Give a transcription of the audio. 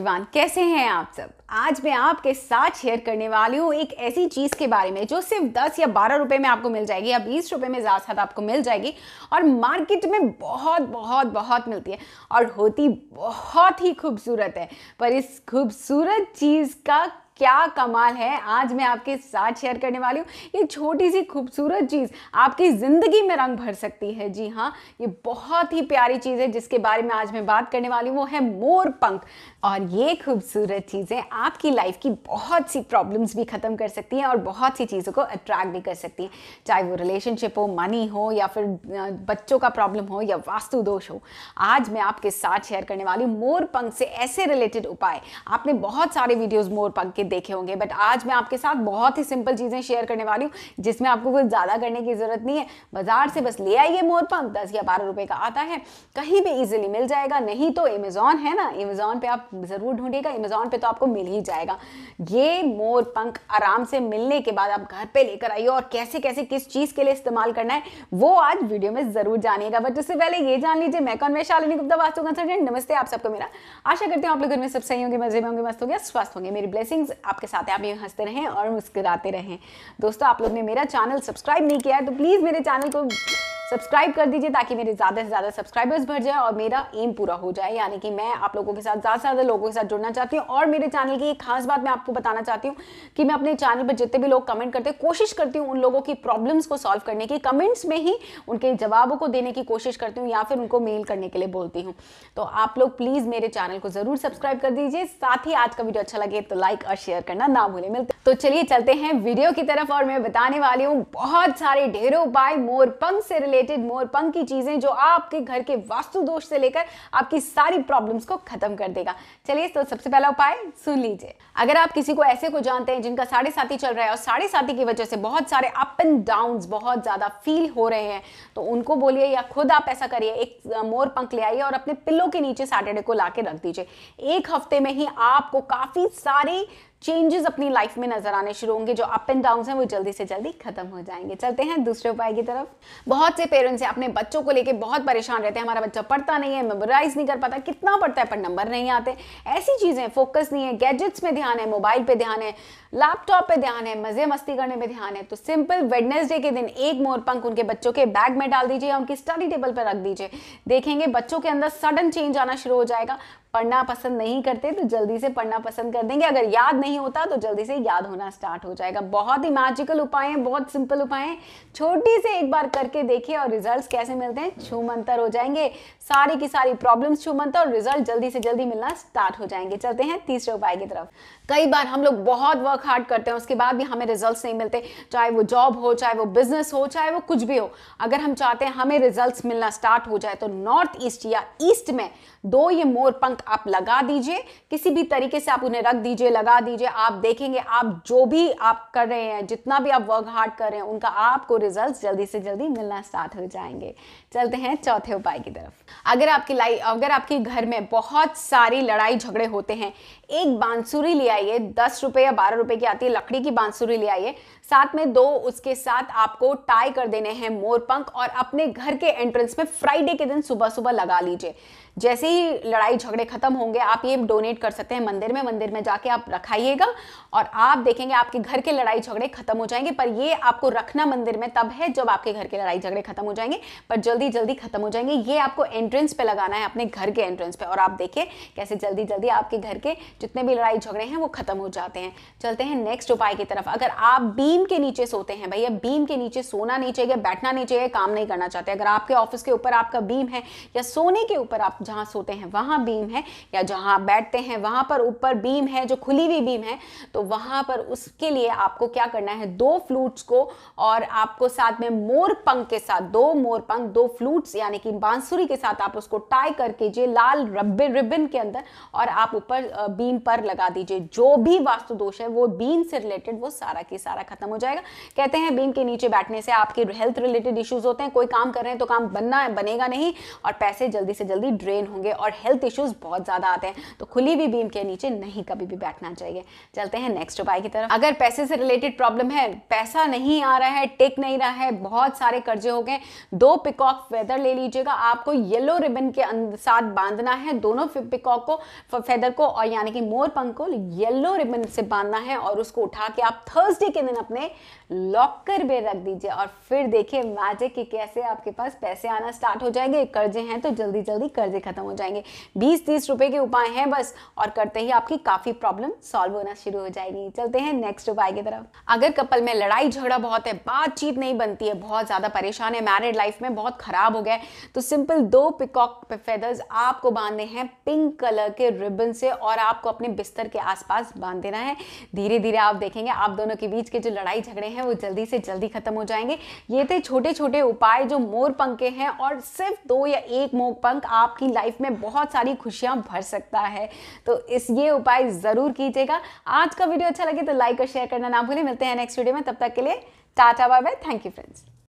everyone कैसे हैं आप सब आज मैं आपके साथ शेयर करने वाली हूँ एक ऐसी चीज़ के बारे में जो सिर्फ 10 या 12 रुपए में आपको मिल जाएगी या 20 रुपए में ज़्यादा साथ आपको मिल जाएगी और मार्केट में बहुत बहुत बहुत मिलती है और होती बहुत ही खूबसूरत है पर इस खूबसूरत चीज़ का क्या कमाल है आज मैं आपके साथ शेयर करने वाली हूँ ये छोटी सी खूबसूरत चीज़ आपकी ज़िंदगी में रंग भर सकती है जी हाँ ये बहुत ही प्यारी चीज़ है जिसके बारे में आज मैं बात करने वाली हूँ वो है मोर पंख और ये खूबसूरत चीज़ें आपकी लाइफ की बहुत सी प्रॉब्लम्स भी ख़त्म कर सकती हैं और बहुत सी चीज़ों को अट्रैक्ट भी कर सकती हैं चाहे वो रिलेशनशिप हो मनी हो या फिर बच्चों का प्रॉब्लम हो या वास्तु दोष हो आज मैं आपके साथ शेयर करने वाली हूँ मोर पंख से ऐसे रिलेटेड उपाय आपने बहुत सारे वीडियोज़ मोर पंख के देखे होंगे बट आज मैं आपके साथ बहुत ही सिंपल चीज़ें शेयर करने वाली हूँ जिसमें आपको कुछ ज़्यादा करने की ज़रूरत नहीं है बाज़ार से बस ले आइए मोर पंप दस या बारह रुपए का आता है कहीं भी इजिली मिल जाएगा नहीं तो अमेज़ॉन है ना अमेज़ॉन पे आप ज़रूर ढूंढेगा अमेज़ॉन पे तो आपको मिल ही जाएगा ये मोर पंख आराम से मिलने के बाद आप घर पे लेकर आइए और कैसे कैसे किस चीज़ के लिए इस्तेमाल करना है वो आज वीडियो में ज़रूर जानिएगा बट उससे पहले ये जान लीजिए मैं कौन मैं शालिनी गुप्ता वास्तु कंसल्टेंट नमस्ते आप सबको मेरा आशा करते हैं आप लोग घर में सब सही होंगे मजे में होंगे मस्त होंगे स्वस्थ होंगे मेरी ब्लेसिंग्स वीडियोस आपके साथ हैं आप ये हंसते रहें और मुस्कुराते रहें दोस्तों आप लोग ने मेरा चैनल सब्सक्राइब नहीं किया है तो प्लीज़ मेरे चैनल को सब्सक्राइब कर दीजिए ताकि मेरे ज़्यादा से ज़्यादा सब्सक्राइबर्स बढ़ जाए और मेरा एम पूरा हो जाए यानी कि मैं आप लोगों के साथ ज़्यादा से ज़्यादा लोगों के साथ जुड़ना चाहती हूँ और मेरे चैनल की एक खास बात मैं आपको बताना चाहती हूँ कि मैं अपने चैनल पर जितने भी लोग कमेंट करते हैं कोशिश करती हूँ उन लोगों की प्रॉब्लम्स को सॉल्व करने की कमेंट्स में ही उनके जवाबों को देने की कोशिश करती हूँ या फिर उनको मेल करने के लिए बोलती हूँ तो आप लोग प्लीज़ मेरे चैनल को ज़रूर सब्सक्राइब कर दीजिए साथ ही आज का वीडियो अच्छा लगे तो लाइक और शेयर करना ना भूलें मिलते तो चलिए चलते हैं वीडियो की तरफ और मैं बताने वाली हूँ बहुत सारे ढेरों बाय मोर से रिलेटेड रिलेटेड मोर पंख की चीज़ें जो आपके घर के वास्तु दोष से लेकर आपकी सारी प्रॉब्लम्स को खत्म कर देगा चलिए तो सबसे पहला उपाय सुन लीजिए अगर आप किसी को ऐसे को जानते हैं जिनका साढ़े साथी चल रहा है और साढ़े साथी की वजह से बहुत सारे अप एंड डाउन बहुत ज़्यादा फील हो रहे हैं तो उनको बोलिए या खुद आप ऐसा करिए एक मोर पंख ले आइए और अपने पिल्लों के नीचे सैटरडे को ला रख दीजिए एक हफ्ते में ही आपको काफ़ी सारी चेंजेस अपनी लाइफ में नजर आने शुरू होंगे जो अप एंड डाउन हैं वो जल्दी से जल्दी खत्म हो जाएंगे चलते हैं दूसरे उपाय की तरफ बहुत से पेरेंट्स अपने बच्चों को लेकर बहुत परेशान रहते हैं हमारा बच्चा पढ़ता नहीं है मेमोराइज नहीं कर पाता कितना पढ़ता है पर नंबर नहीं आते ऐसी चीज़ें फोकस नहीं है गैजेट्स में ध्यान है मोबाइल पे ध्यान है लैपटॉप पे ध्यान है मज़े मस्ती करने पे ध्यान है तो सिंपल वेडनेसडे के दिन एक मोर पंख उनके बच्चों के बैग में डाल दीजिए या उनकी स्टडी टेबल पर रख दीजिए देखेंगे बच्चों के अंदर सडन चेंज आना शुरू हो जाएगा पढ़ना पसंद नहीं करते तो जल्दी से पढ़ना पसंद कर देंगे अगर याद नहीं होता तो जल्दी से याद होना स्टार्ट हो जाएगा बहुत ही मैजिकल उपाय हैं बहुत सिंपल उपाय हैं छोटी से एक बार करके देखिए और रिजल्ट्स कैसे मिलते हैं छूमंतर हो जाएंगे सारी की सारी प्रॉब्लम्स छूमंतर और रिजल्ट जल्दी से जल्दी मिलना स्टार्ट हो जाएंगे चलते हैं तीसरे उपाय की तरफ कई बार हम लोग बहुत वर्क हार्ड करते हैं उसके बाद भी हमें रिजल्ट नहीं मिलते चाहे वो जॉब हो चाहे वो बिजनेस हो चाहे वो कुछ भी हो अगर हम चाहते हैं हमें रिजल्ट मिलना स्टार्ट हो जाए तो नॉर्थ ईस्ट या ईस्ट में दो ये मोर पंख साथ आप लगा दीजिए किसी भी तरीके से आप उन्हें रख दीजिए लगा दीजिए आप देखेंगे आप जो भी आप कर रहे हैं जितना भी आप वर्क हार्ड कर रहे हैं उनका आपको रिजल्ट जल्दी से जल्दी मिलना स्टार्ट हो जाएंगे चलते हैं चौथे उपाय की तरफ अगर आपकी लाइफ अगर आपके घर में बहुत सारी लड़ाई झगड़े होते हैं एक बांसुरी ले आइए दस रुपये या बारह रुपये की आती है लकड़ी की बांसुरी ले आइए साथ में दो उसके साथ आपको टाई कर देने हैं मोर और अपने घर के एंट्रेंस पे फ्राइडे के दिन सुबह सुबह लगा लीजिए जैसे ही लड़ाई झगड़े खत्म होंगे आप ये डोनेट कर सकते हैं मंदिर में मंदिर में जाके आप रखाइएगा और आप देखेंगे आपके घर के लड़ाई झगड़े खत्म हो जाएंगे पर ये आपको रखना मंदिर में तब है जब आपके घर के लड़ाई झगड़े खत्म हो जाएंगे पर जल्दी जल्दी खत्म हो जाएंगे ये आपको एंट्रेंस पे लगाना है अपने घर के एंट्रेंस पे और आप देखिए कैसे जल्दी जल्दी आपके घर के जितने भी लड़ाई झगड़े हैं वो खत्म हो जाते हैं चलते हैं नेक्स्ट उपाय की तरफ अगर आप बीम बीम के नीचे सोते हैं भैया बीम के नीचे सोना नहीं चाहिए बैठना नहीं चाहिए काम नहीं करना चाहते अगर आपके ऑफिस के ऊपर आपका बीम है या सोने के ऊपर आप जहां सोते हैं वहां बीम है या जहां बैठते हैं वहां पर ऊपर बीम है जो खुली हुई बीम है तो वहां पर उसके लिए आपको क्या करना है दो फ्लूट्स को और आपको साथ में मोर पंख के साथ दो मोर पंख दो फ्लूट्स यानी कि बांसुरी के साथ आप उसको टाई कर कीजिए लाल रब्बे रिबन के अंदर और आप ऊपर बीम पर लगा दीजिए जो भी वास्तु दोष है वो बीम से रिलेटेड वो सारा के सारा खत्म खत्म हो जाएगा कहते हैं बीम के नीचे बैठने से आपके हेल्थ रिलेटेड इश्यूज होते हैं कोई काम कर रहे हैं तो काम बनना है बनेगा नहीं और पैसे जल्दी से जल्दी ड्रेन होंगे और हेल्थ इश्यूज बहुत ज़्यादा आते हैं तो खुली हुई बीम के नीचे नहीं कभी भी बैठना चाहिए चलते हैं नेक्स्ट उपाय की तरफ अगर पैसे से रिलेटेड प्रॉब्लम है पैसा नहीं आ रहा है टेक नहीं रहा है बहुत सारे कर्जे हो गए दो पिकॉक फेदर ले लीजिएगा आपको येलो रिबन के अं-, साथ बांधना है दोनों पिकॉक को फेदर को और यानी कि मोर पंख को येलो रिबन से बांधना है और उसको उठा के आप थर्सडे के दिन अपने लॉकर में रख दीजिए और फिर देखिए मैजिक कि कैसे आपके पास पैसे आना स्टार्ट हो जाएंगे कर्जे हैं तो जल्दी जल्दी कर्जे खत्म हो जाएंगे बीस तीस रुपए के उपाय हैं बस और करते ही आपकी काफ़ी प्रॉब्लम सॉल्व होना शुरू हो जाएगी चलते हैं नेक्स्ट उपाय की तरफ अगर कपल में लड़ाई झगड़ा बहुत है बातचीत नहीं बनती है बहुत ज़्यादा परेशान है मैरिड लाइफ में बहुत ख़राब हो गया तो सिंपल दो पिकॉक फेदर्स आपको बांधने हैं पिंक कलर के रिबन से और आपको अपने बिस्तर के आसपास बांध देना है धीरे धीरे आप देखेंगे आप दोनों के बीच के जो लड़ाई झगड़े हैं वो जल्दी से जल्दी खत्म हो जाएंगे ये थे छोटे छोटे उपाय जो मोर पंखे हैं और सिर्फ दो या एक मोर पंख आपकी लाइफ में बहुत सारी खुशियां भर सकता है तो इस ये उपाय ज़रूर कीजिएगा आज का वीडियो अच्छा लगे तो लाइक और शेयर करना ना भूलें मिलते हैं नेक्स्ट वीडियो में तब तक के लिए tata bye bye thank you friends